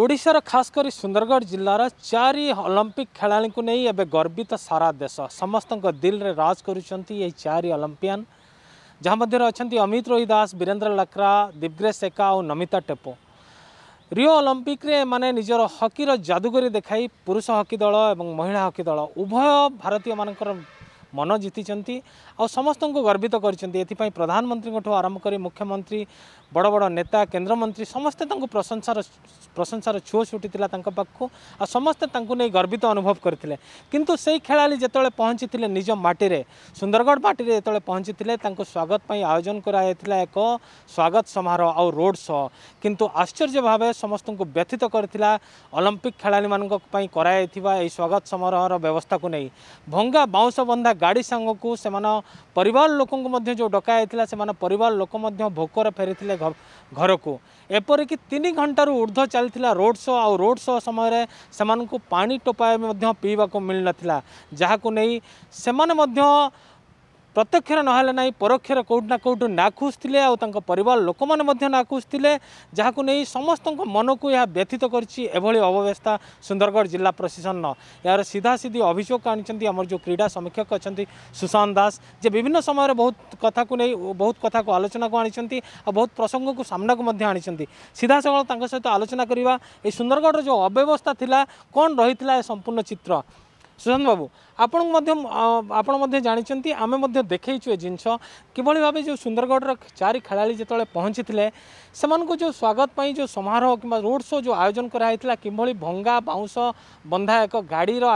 ଓଡ଼ିଶାର ଖାସ୍ କରି ସୁନ୍ଦରଗଡ଼ ଜିଲ୍ଲାର ଚାରି ଅଲମ୍ପିକ୍ ଖେଳାଳିଙ୍କୁ ନେଇ ଏବେ ଗର୍ବିତ ସାରା ଦେଶ ସମସ୍ତଙ୍କ ଦିଲ୍ରେ ରାଜ କରୁଛନ୍ତି ଏହି ଚାରି ଅଲମ୍ପିଆନ୍ ଯାହା ମଧ୍ୟରେ ଅଛନ୍ତି ଅମିତ ରୋହି ଦାସ ବୀରେନ୍ଦ୍ର ଲାକ୍ରା ଦିବ୍ଗ୍ରେଶ ଏକା ଆଉ ନମିତା ଟେପୋ ରିଓ ଅଲମ୍ପିକ୍ରେ ଏମାନେ ନିଜର ହକିର ଯାଦୁଗରୀ ଦେଖାଇ ପୁରୁଷ ହକି ଦଳ ଏବଂ ମହିଳା ହକି ଦଳ ଉଭୟ ଭାରତୀୟମାନଙ୍କର ମନ ଜିତିଛନ୍ତି ଆଉ ସମସ୍ତଙ୍କୁ ଗର୍ବିତ କରିଛନ୍ତି ଏଥିପାଇଁ ପ୍ରଧାନମନ୍ତ୍ରୀଙ୍କଠୁ ଆରମ୍ଭ କରି ମୁଖ୍ୟମନ୍ତ୍ରୀ ବଡ଼ ବଡ଼ ନେତା କେନ୍ଦ୍ରମନ୍ତ୍ରୀ ସମସ୍ତେ ତାଙ୍କୁ ପ୍ରଶଂସାର ପ୍ରଶଂସାର ଛୁଅ ଛୁଟିଥିଲା ତାଙ୍କ ପାଖକୁ ଆଉ ସମସ୍ତେ ତାଙ୍କୁ ନେଇ ଗର୍ବିତ ଅନୁଭବ କରିଥିଲେ କିନ୍ତୁ ସେଇ ଖେଳାଳି ଯେତେବେଳେ ପହଞ୍ଚିଥିଲେ ନିଜ ମାଟିରେ ସୁନ୍ଦରଗଡ଼ ମାଟିରେ ଯେତେବେଳେ ପହଞ୍ଚିଥିଲେ ତାଙ୍କୁ ସ୍ୱାଗତ ପାଇଁ ଆୟୋଜନ କରାଯାଇଥିଲା ଏକ ସ୍ୱାଗତ ସମାରୋହ ଆଉ ରୋଡ୍ ଶୋ କିନ୍ତୁ ଆଶ୍ଚର୍ଯ୍ୟ ଭାବେ ସମସ୍ତଙ୍କୁ ବ୍ୟଥିତ କରିଥିଲା ଅଲମ୍ପିକ୍ ଖେଳାଳିମାନଙ୍କ ପାଇଁ କରାଯାଇଥିବା ଏହି ସ୍ୱାଗତ ସମାରୋହର ବ୍ୟବସ୍ଥାକୁ ନେଇ ଭଙ୍ଗା ବାଉଁଶ ବନ୍ଧା ଗାଡ଼ି ସାଙ୍ଗକୁ ସେମାନେ ପରିବାର ଲୋକଙ୍କୁ ମଧ୍ୟ ଯେଉଁ ଡକାଯାଇଥିଲା ସେମାନେ ପରିବାର ଲୋକ ମଧ୍ୟ ଭୋକରେ ଫେରିଥିଲେ ଘର घर को एपरिक घंटू ऊर्ध चलता रोड शो आ रोड शो समय से पा टोपा पीवाक मिल ना जहाँ को नहीं से प्रत्यक्ष नहे नै परोक्ष के खुस लेबार लोक म्याखुजेले जहाँको नै समस्त मनको यहाँ व्यतीत गरिबस्था सुंदरगढ़ जिल्ला प्रशासन र यहाँ सिधासिधि अभियोग आनिन्छ जो क्रीडा समीक्षक अहिले सुशान्त दास जे विभिन्न समयहरू बहुत कथा बहुत कथा को आनि बहुत प्रसंग को सामना प्रसङ्गको सामनाको आिधासँग सहित आलोचना सुन्दरगढ र जो अव्यवस्था थाहा कन् रहिला संपूर्ण चित्र ᱥᱨᱱ бабу આપણો મધ્ય આપણો મધ્ય જાણિછંતિ અમે મધ્ય દેખાઈછે જિંચો કીભળી ભાબે જો સુંદરગઢર ચાર ખેલાડી જેતળે પહોંચિતલે સમાનકો જો સ્વાગત પઈ જો સમારોહ કીમા રોડસો જો આયોજન કરાઈતલા કીભળી ભંગા બાઉંસ બંધાય એક ગાડીર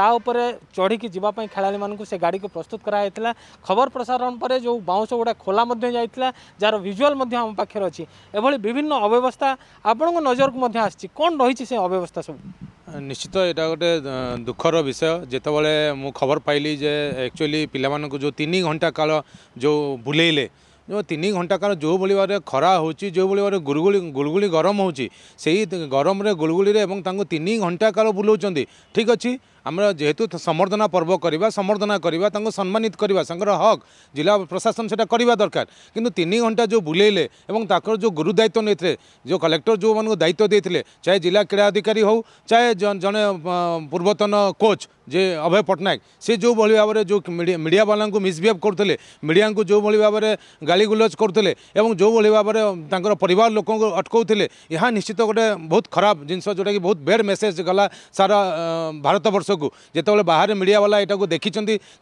તા ઉપર ચઢીકી જીવા પઈ ખેલાડી માનકુ સે ગાડી કો પ્રસ્તુત કરાઈતલા ખબર પ્રસારણ પરે જો બાઉંસ ઓડા ખોલા મધ્ય જાઈતલા જાર વિઝ્યુઅલ મધ્ય હમ પાખર અછી એ ભળી વિવિધ અવ્યવસ્થા આપણો નજર કુ મધ્ય આસચી કોન રહીચી સે અવ્યવસ્થા સબ নিশ্চিত এটা গোটে দুঃখর বিষয় যেতবে মু খবর পাইলি যে একচুয়ালি পিলামানক যে তিন ঘণ্টা কাল যে বুলেইলে ଯେଉଁ ତିନି ଘଣ୍ଟା କାଳ ଯେଉଁଭଳି ଭାବରେ ଖରା ହେଉଛି ଯେଉଁଭଳି ଭାବରେ ଗୁଳୁଗୁଳି ଗୁଳୁଗୁଳି ଗରମ ହେଉଛି ସେଇ ଗରମରେ ଗୁଳୁଗୁଳିରେ ଏବଂ ତାଙ୍କୁ ତିନି ଘଣ୍ଟା କାଳ ବୁଲାଉଛନ୍ତି ଠିକ୍ ଅଛି आम जेहेतु संवर्धना पर्व करवा संवर्धना करवा सम्मानित करवा हक जिला प्रशासन से दरकार किंतु तीन घंटा जो बुलेले और जो गुरु दायित्व नहीं जो कलेक्टर जो मान दायित्व देते चाहे जिला क्रीड़ा अधिकारी हो चाहे जड़े पूर्वतन कोच जे अभय पट्टनायक से जो भाई भाव में जो मीडिया वाला मिसबिहेव करते मीडिया को जो भाई भाव में गुलज करते जो भाई भाव में पर लोक अटकाते यह निश्चित गोटे बहुत खराब जिनस जोटा कि बहुत बेड मेसेज गला सारा भारत बर्ष को जिते बाहर मीडिया वाला यहाँ को देखी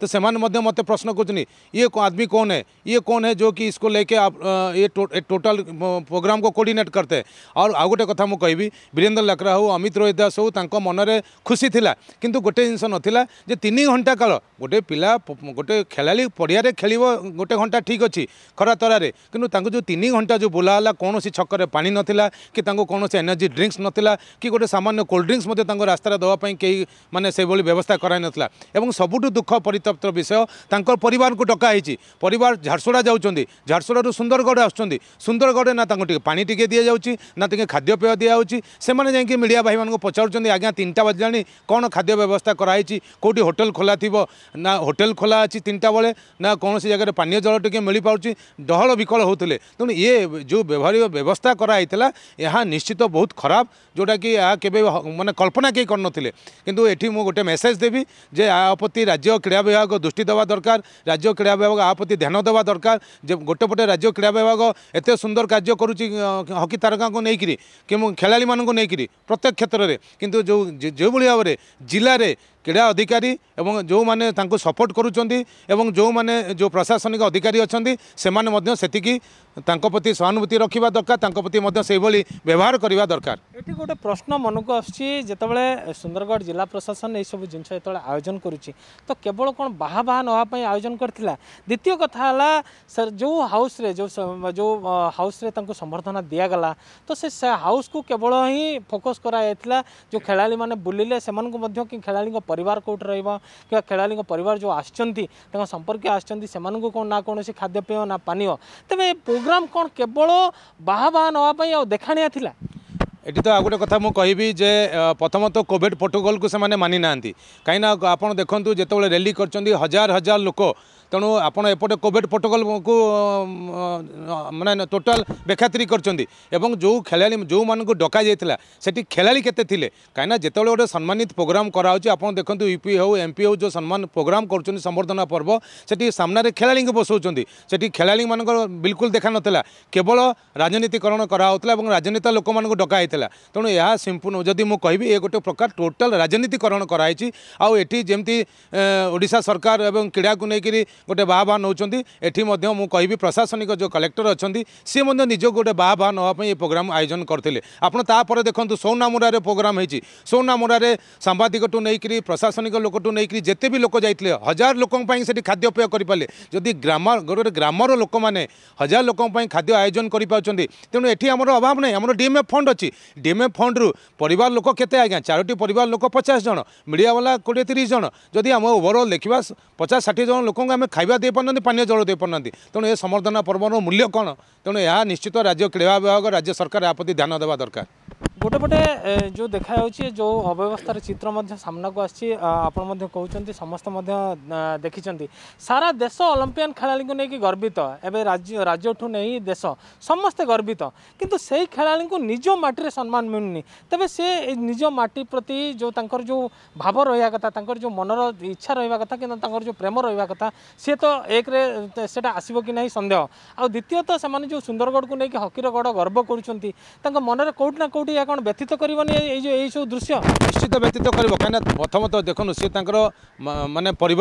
तो से मत प्रश्न कर ये आदमी कौन है ये कौन है जो कि इसको लेके आप ये टो, टोटल प्रोग्राम को कोर्डिनेट करते और आउ गोटे कथा मुझे कहबी वीरेन्द्र लकरा हो अमित रोहित दास हूँ मनरे खुशी थी किंतु गोटे जिनस नाला जन घंटा काल गोटे पिला गोटे खेला पड़िया खेल गोटे घंटा ठीक अच्छे खरा तरारे कि जो तीन घंटा जो बुलाला कौन छक ना कि कौन एनर्जी ड्रिंक्स नाला कि गोटे सामान्य कोल्ड ड्रिंक्स रास्त देवाई कई मैंने সেইভাবে ব্যবস্থা করাই নথিলা এবং সবুঠু দুঃখ পরিতপ্তর বিষয় তাঁর পরিবারক ডকা হয়েছি পরিবার ঝারসুড়া যাচ্ছেন ঝারসুড়ার সুন্দরগড় আসছেন সুন্দরগড়ে না তাঁর টিকি পাঁ টিকি দিয়ে যাচ্ছি না টিকি খাদ্যপেয় দিয়া হচ্ছে সে যাই মিডিয়া ভাই মানুষ পচারুচ্ছেন আজ্ঞা তিনটা বাজিলানি কোণ খাদ্য ব্যবস্থা କରାହେଇଛି କେଉଁଠି ହୋଟେଲ୍ ଖୋଲା ଥିବ ନା ହୋଟେଲ୍ ଖୋଲା ଅଛି ତିନିଟା ବେଳେ ନା କୌଣସି ଜାଗାରେ ପାନୀୟ ଜଳ ଟିକେ ମିଳିପାରୁଛି ଡହଳ ବିକଳ ହେଉଥିଲେ ତେଣୁ ଇଏ ଯେଉଁ ବ୍ୟବହାରିକ ବ୍ୟବସ୍ଥା କରାହେଇଥିଲା ଏହା ନିଶ୍ଚିତ ବହୁତ ଖରାପ ଯେଉଁଟାକି ଏହା କେବେ ମାନେ କଳ୍ପନା କେହି କରିନଥିଲେ କିନ୍ତୁ ଏଠି ମୁଁ গোটে মেসেজ দেবি যে ଏହା ପ୍ରତି ରାଜ୍ୟ କ୍ରୀଡ଼ା ବିଭାଗ ଦୃଷ୍ଟି ଦେବା ଦରକାର ରାଜ୍ୟ କ୍ରୀଡ଼ା ବିଭାଗ ଏହା ପ୍ରତି ଧ୍ୟାନ ଦେବା ଦରକାର ଯେ ଗୋଟେ ପଟେ ରାଜ୍ୟ କ୍ରୀଡ଼ା ବିଭାଗ ଏତେ ସୁନ୍ଦର କାର୍ଯ୍ୟ କରୁଛି ହକି ତାରକାଙ୍କୁ ନେଇକରି କି ଖେଳାଳିମାନଙ୍କୁ ନେଇକରି ପ୍ରତ୍ୟେକ କ୍ଷେତ୍ରରେ କିନ୍ତୁ ଯେଉଁ ଯେଉଁଭଳି ଭାବରେ ଜିଲ୍ଲାରେ କ୍ରୀଡ଼ା ଅଧିକାରୀ ଏବଂ ଯେଉଁମାନେ ତାଙ୍କୁ ସପୋର୍ଟ କରୁଛନ୍ତି ଏବଂ ଯେଉଁମାନେ ଯେଉଁ ପ୍ରଶାସନିକ ଅଧିକାରୀ ଅଛନ୍ତି ସେମାନେ ମଧ୍ୟ ସେତିକି ତାଙ୍କ ପ୍ରତି ସହାନୁଭୂତି ରଖିବା ଦରକାର ତାଙ୍କ ପ୍ରତି ମଧ୍ୟ ସେଇଭଳି ବ୍ୟବହାର କରିବା ଦରକାର ଏଠି ଗୋଟେ ପ୍ରଶ୍ନ ମନକୁ ଆସୁଛି ଯେତେବେଳେ ସୁନ୍ଦରଗଡ଼ ଜିଲ୍ଲା ପ୍ରଶାସନ ଏହିସବୁ ଜିନିଷ ଯେତେବେଳେ ଆୟୋଜନ କରୁଛି ତ କେବଳ କ'ଣ ବାହା ବାହା ନେବା ପାଇଁ ଆୟୋଜନ କରିଥିଲା ଦ୍ୱିତୀୟ କଥା ହେଲା ସାର୍ ଯେଉଁ ହାଉସ୍ରେ ଯେଉଁ ଯେଉଁ ହାଉସ୍ରେ ତାଙ୍କୁ ସମ୍ବର୍ଦ୍ଧନା ଦିଆଗଲା ତ ସେ ହାଉସ୍କୁ କେବଳ ହିଁ ଫୋକସ୍ କରାଯାଇଥିଲା ଯେଉଁ ଖେଳାଳିମାନେ ବୁଲିଲେ ସେମାନଙ୍କୁ ମଧ୍ୟ କି ଖେଳାଳିଙ୍କ পরিবার কোটি রহব কিংবা খেলাড়ি পরিবার যে আসছেন তাঁর সম্পর্কীয় আসছেন সে না কোণী খাদ্যপেয় না পানীয় তবে প্রোগ্রাম কোণ কেবল বাহা বাহা নেওয়া দেখাণিয়া লা এটি তো আগে কথা মু কবি যে প্রথমত কোভিড প্রোটোকল কু সে মানি না কিনা আপনার দেখুন যেতবে র্যালি করছেন হাজার হাজার লোক ତେଣୁ ଆପଣ ଏପଟେ କୋଭିଡ଼ ପ୍ରୋଟୋକଲ୍କୁ ମାନେ ଟୋଟାଲ ବେଖାତିରି କରିଛନ୍ତି ଏବଂ ଯେଉଁ ଖେଳାଳି ଯେଉଁମାନଙ୍କୁ ଡକାଯାଇଥିଲା ସେଠି ଖେଳାଳି କେତେ ଥିଲେ କାହିଁକିନା ଯେତେବେଳେ ଗୋଟେ ସମ୍ମାନିତ ପ୍ରୋଗ୍ରାମ୍ କରାହେଉଛି ଆପଣ ଦେଖନ୍ତୁ ୟୁପି ହେଉ ଏମ୍ପି ହେଉ ଯେଉଁ ସମ୍ମାନ ପ୍ରୋଗ୍ରାମ୍ କରୁଛନ୍ତି ସମ୍ବର୍ଦ୍ଧନା ପର୍ବ ସେଠି ସାମ୍ନାରେ ଖେଳାଳିଙ୍କୁ ବସାଉଛନ୍ତି ସେଠି ଖେଳାଳିମାନଙ୍କର ବିଲକୁଲ ଦେଖା ନଥିଲା କେବଳ ରାଜନୀତିକରଣ କରାହେଉଥିଲା ଏବଂ ରାଜନେତା ଲୋକମାନଙ୍କୁ ଡକା ହେଇଥିଲା ତେଣୁ ଏହା ସମ୍ପୂର୍ଣ୍ଣ ଯଦି ମୁଁ କହିବି ଏ ଗୋଟେ ପ୍ରକାର ଟୋଟାଲ ରାଜନୀତିକରଣ କରାହେଇଛି ଆଉ ଏଠି ଯେମିତି ଓଡ଼ିଶା ସରକାର ଏବଂ କ୍ରୀଡ଼ାକୁ ନେଇକରି ଗୋଟେ ବାହା ବାହା ନେଉଛନ୍ତି ଏଠି ମଧ୍ୟ ମୁଁ କହିବି ପ୍ରଶାସନିକ ଯେଉଁ କଲେକ୍ଟର ଅଛନ୍ତି ସିଏ ମଧ୍ୟ ନିଜକୁ ଗୋଟେ ବାହା ବାହା ନେବା ପାଇଁ ଏ ପ୍ରୋଗ୍ରାମ ଆୟୋଜନ କରିଥିଲେ ଆପଣ ତାପରେ ଦେଖନ୍ତୁ ସୌନାମୁରାରେ ପ୍ରୋଗ୍ରାମ ହେଇଛି ସୌନାମୁରାରେ ସାମ୍ବାଦିକଠୁ ନେଇକରି ପ୍ରଶାସନିକ ଲୋକଠୁ ନେଇକରି ଯେତେ ବି ଲୋକ ଯାଇଥିଲେ ହଜାର ଲୋକଙ୍କ ପାଇଁ ସେଠି ଖାଦ୍ୟପେୟ କରିପାରିଲେ ଯଦି ଗ୍ରାମ ଗୋଟେ ଗ୍ରାମର ଲୋକମାନେ ହଜାର ଲୋକଙ୍କ ପାଇଁ ଖାଦ୍ୟ ଆୟୋଜନ କରିପାରୁଛନ୍ତି ତେଣୁ ଏଠି ଆମର ଅଭାବ ନାହିଁ ଆମର ଡିଏମ୍ଏଫ୍ ଫଣ୍ଡ ଅଛି ଡିଏମ୍ଏଫ୍ ଫଣ୍ଡରୁ ପରିବାର ଲୋକ କେତେ ଆଜ୍ଞା ଚାରୋଟି ପରିବାର ଲୋକ ପଚାଶ ଜଣ ମିଡ଼ିଆବାଲା କୋଡ଼ିଏ ତିରିଶ ଜଣ ଯଦି ଆମ ଓଭରଅଲ୍ ଦେଖିବା ପଚାଶ ଷାଠିଏ ଜଣ ଲୋକଙ୍କୁ ଆମେ ଖାଇବା ଦେଇପାରୁନାହାନ୍ତି ପାନୀୟ ଜଳ ଦେଇପାରୁନାହାନ୍ତି ତେଣୁ ଏ ସମର୍ଦ୍ଧନା ପର୍ବର ମୂଲ୍ୟ କ'ଣ ତେଣୁ ଏହା ନିଶ୍ଚିତ ରାଜ୍ୟ କ୍ରୀଡ଼ା ବିଭାଗ ରାଜ୍ୟ ସରକାର ଏହା ପ୍ରତି ଧ୍ୟାନ ଦେବା ଦରକାର ଗୋଟେ ପଟେ ଯେଉଁ ଦେଖାଯାଉଛି ଯେଉଁ ଅବ୍ୟବସ୍ଥାର ଚିତ୍ର ମଧ୍ୟ ସାମ୍ନାକୁ ଆସିଛି ଆପଣ ମଧ୍ୟ କହୁଛନ୍ତି ସମସ୍ତେ ମଧ୍ୟ ଦେଖିଛନ୍ତି ସାରା ଦେଶ ଅଲମ୍ପିଆନ୍ ଖେଳାଳିଙ୍କୁ ନେଇକି ଗର୍ବିତ ଏବେ ରାଜ୍ୟ ରାଜ୍ୟଠୁ ନେଇ ଦେଶ ସମସ୍ତେ ଗର୍ବିତ କିନ୍ତୁ ସେଇ ଖେଳାଳିଙ୍କୁ ନିଜ ମାଟିରେ ସମ୍ମାନ ମିଳୁନି ତେବେ ସେ ନିଜ ମାଟି ପ୍ରତି ଯେଉଁ ତାଙ୍କର ଯେଉଁ ଭାବ ରହିବା କଥା ତାଙ୍କର ଯେଉଁ ମନର ଇଚ୍ଛା ରହିବା କଥା କିନ୍ତୁ ତାଙ୍କର ଯେଉଁ ପ୍ରେମ ରହିବା କଥା ସିଏ ତ ଏକରେ ସେଇଟା ଆସିବ କି ନାହିଁ ସନ୍ଦେହ ଆଉ ଦ୍ୱିତୀୟତଃ ସେମାନେ ଯେଉଁ ସୁନ୍ଦରଗଡ଼କୁ ନେଇକି ହକିର ଗଡ଼ ଗର୍ବ କରୁଛନ୍ତି ତାଙ୍କ ମନରେ କେଉଁଠି ନା କେଉଁଠି ଏହା कौन व्यतीत करनी दृश्य निश्चित व्यतीत कर प्रथम तो देखो सी मानने पर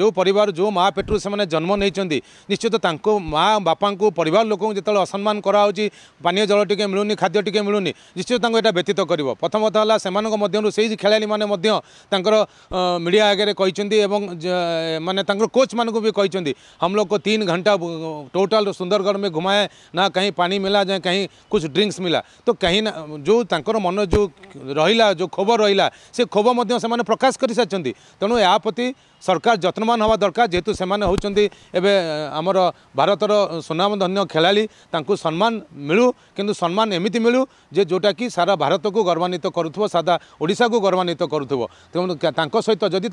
जो पर जो माँ पेटर से जन्म नहीं निश्चित माँ बापा पर लोक जिते असम्मान करा पानी जल टे मिलूनी खाद्य टे मिलूनी निश्चित ये व्यतीत कर प्रथम कथा से मध्यु मैंने मीडिया आगे कही मैंने कोच मान को भी कही हम लोग को तीन घंटा टोटाल सुंदरगढ़ में घुमाए ना कहीं पानी मिला जाए कहीं कुछ ड्रिंक्स मिला तो कहीं ना जो मन जो माने प्रकाश तनो या यहाँप्रति सरकार हवा दरकार जिने एबे हमर भारत सुनाम धन्य खेलाली त सम्मान मिलु किंतु सम्मान एमिति मिलु की सारा को गौवान्वित गर्ुथ्यो सादा को गौवान्वित गर्ुथ्यो त सहित जिङ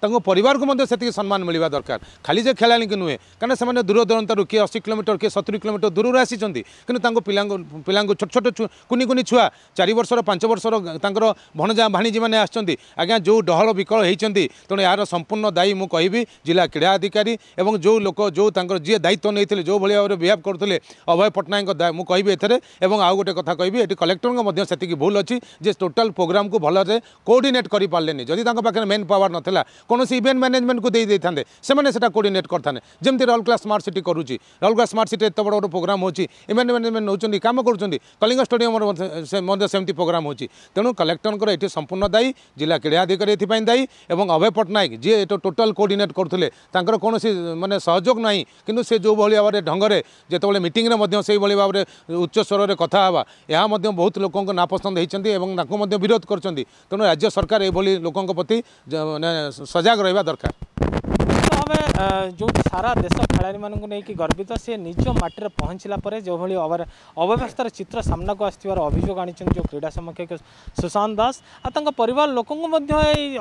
तांको परिवार को मध्ये मात्रै सम्मान मिला दर खालिस खेलाडीको नहेँ काूर दून्त 80 किलोमीटर के तांको किलोमिटर दूरु छोट छोट କୁନି କୁନି ଛୁଆ ଚାରି ବର୍ଷର ପାଞ୍ଚ ବର୍ଷର ତାଙ୍କର ଭଣଜା ଭାଣିଜୀମାନେ ଆସିଛନ୍ତି ଆଜ୍ଞା ଯେଉଁ ଡହଳ ବିକଳ ହୋଇଛନ୍ତି ତେଣୁ ଏହାର ସମ୍ପୂର୍ଣ୍ଣ ଦାୟୀ ମୁଁ କହିବି ଜିଲ୍ଲା କ୍ରୀଡ଼ା ଅଧିକାରୀ ଏବଂ ଯେଉଁ ଲୋକ ଯେଉଁ ତାଙ୍କର ଯିଏ ଦାୟିତ୍ୱ ନେଇଥିଲେ ଯେଉଁଭଳି ଭାବରେ ବିହେଭ୍ କରୁଥିଲେ ଅଭୟ ପଟ୍ଟନାୟକଙ୍କ ମୁଁ କହିବି ଏଥିରେ ଏବଂ ଆଉ ଗୋଟେ କଥା କହିବି ଏଠି କଲେକ୍ଟରଙ୍କ ମଧ୍ୟ ସେତିକି ଭୁଲ ଅଛି ଯେ ଟୋଟାଲ୍ ପ୍ରୋଗ୍ରାମକୁ ଭଲରେ କୋଡ଼ିନେଟ୍ କରିପାରିଲେନି ଯଦି ତାଙ୍କ ପାଖରେ ମେନ୍ ପାୱାର ନଥିଲା କୌଣସି ଇଭେଣ୍ଟ ମ୍ୟାନେଜମେଣ୍ଟକୁ ଦେଇଦେଇଥାନ୍ତେ ସେମାନେ ସେଟା କୋଡ଼ିନେଟ୍ କରିଥାନ୍ତେ ଯେମିତି ରାଉରକେଲା ସ୍ମାର୍ଟ ସିଟି କରୁଛି ରାଉରକେଲା ସ୍ମାର୍ଟ ସିଟି ଏତେ ବଡ଼ ଗୋଟେ ପ୍ରୋଗ୍ରାମ ହେଉଛି ଇଭେଣ୍ଟ ମ୍ୟାନେଜମେଣ୍ଟ ନେଉଛନ୍ତି କାମ କରୁଛନ୍ତି କଳିଙ୍ଗ ଷ୍ଟାଡ଼ିୟମ মধ্যে সেমতি প্রোগ্রাম হচ্ছে তেমন কলেক্টর এটি সম্পূর্ণ দায়ী জেলা ক্রীড়াধিকারী এপাই দায়ী এবং অভয় পট্টনাক যে এটা টোটাল কোর্ডিনেট করুলে তাঁর কৌশি মানে সহযোগ না কিন্তু সে যেভাবে ভাবে ঢঙ্গরে যেতবে মিটিংরে সেইভাবে ভাবে উচ্চ স্বরের কথা হওয়া ଏହା ମଧ୍ୟ ବହୁତ ଲୋକଙ୍କ ନାପସନ୍ଦ ହୋଇଛନ୍ତି ଏବଂ ତାଙ୍କୁ ମଧ୍ୟ ବିରୋଧ କରୁଛନ୍ତି ତେଣୁ ରାଜ୍ୟ ସରକାର ଏଭଳି ଲୋକଙ୍କ ପ୍ରତି ସଜାଗ ରହିବା ଦରକାର भाव जो सारा देश खेला मानक नहीं कि गर्वित सी निज मटर पहुँचला जो भाई अव्यवस्थार चित्र सामना को आसवर अभोग आ जो क्रीडा समीक्षक सुशांत दास आर लोक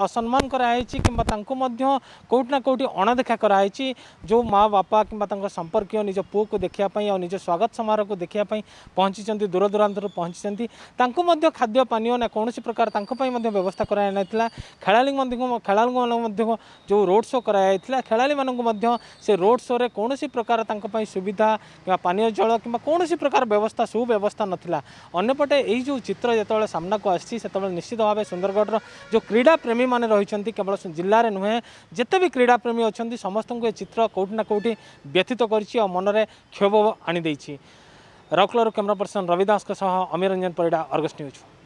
असम्मान कराई किंवा कौटना कौटि अणदेखा कराई जो माँ बापा कि संपर्क निज पु को देखापी और निज स्वागत समारोह को देखापी पहुँची दूरदूरा पहुँची खाद्य पानी ना कौन प्रकार व्यवस्था कराई ना खेला खेला जो रोड शो कराई खेला खेला से रोड शो में कौन प्रकार सुविधा कि पानी जल कि कौन प्रकार व्यवस्था सुव्यवस्था नाला अंपटे यही जो चित्र जो सामना को आत निश्चित भाव सुंदरगढ़ जो क्रीड़ा प्रेमी मैंने रही केवल जिले में नुहे जिते भी क्रीड़ा प्रेमी अच्छा समस्त को यह चित्र कौटिना कौटी व्यतीत कर मनरे क्षोभ आनी रौकलर कैमेरा पर्सन रविदास अमीर रंजन पीड़ा अर्गस्ट न्यूज